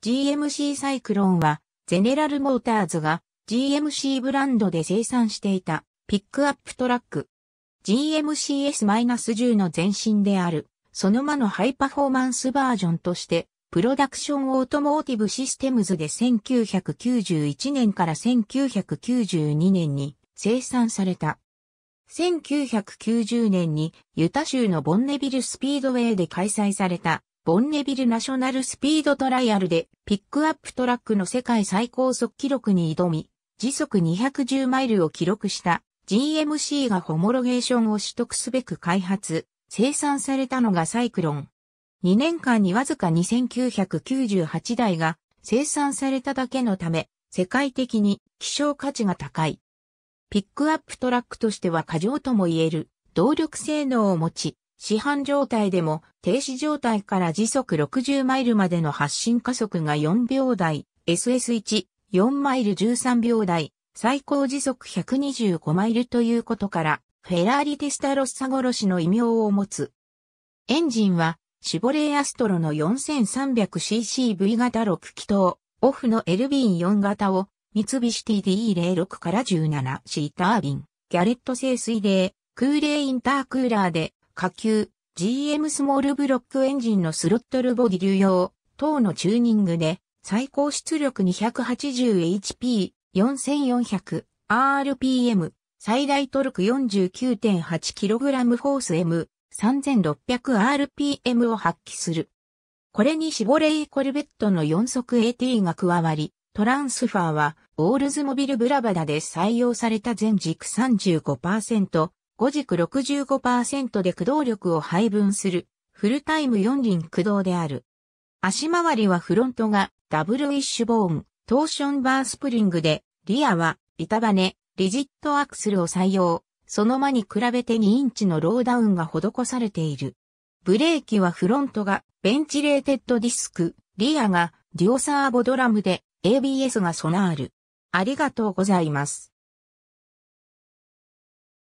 GMC サイクロンは、ゼネラルモーターズが GMC ブランドで生産していたピックアップトラック。GMCS-10 の前身である、そのまのハイパフォーマンスバージョンとして、プロダクションオートモーティブシステムズで1991年から1992年に生産された。1990年にユタ州のボンネビルスピードウェイで開催されたボンネビルナショナルスピードトライアルでピックアップトラックの世界最高速記録に挑み、時速210マイルを記録した GMC がホモロゲーションを取得すべく開発、生産されたのがサイクロン。2年間にわずか2998台が生産されただけのため、世界的に希少価値が高い。ピックアップトラックとしては過剰とも言える動力性能を持ち、市販状態でも停止状態から時速60マイルまでの発進加速が4秒台、SS1、4マイル13秒台、最高時速125マイルということから、フェラーリテスタロッサ殺しの異名を持つ。エンジンは、シボレーアストロの 4300ccV 型6気筒、オフの LB4 型を、三菱 TD06 から17シータービン、ギャレット製水冷、空冷インタークーラーで、下級、GM スモールブロックエンジンのスロットルボディ流用、等のチューニングで、最高出力 280HP、4400RPM、最大トルク 49.8kg フォース M、3600rpm を発揮する。これにシボレーコルベットの4速 AT が加わり、トランスファーはオールズモビルブラバダで採用された全軸35%、5軸65%で駆動力を配分する、フルタイム4輪駆動である。足回りはフロントがダブルウィッシュボーン、トーションバースプリングで、リアは板バネ、リジットアクスルを採用。その間に比べて2インチのローダウンが施されている。ブレーキはフロントがベンチレーテッドディスク、リアがデュオサーボドラムで ABS が備わる。ありがとうございます。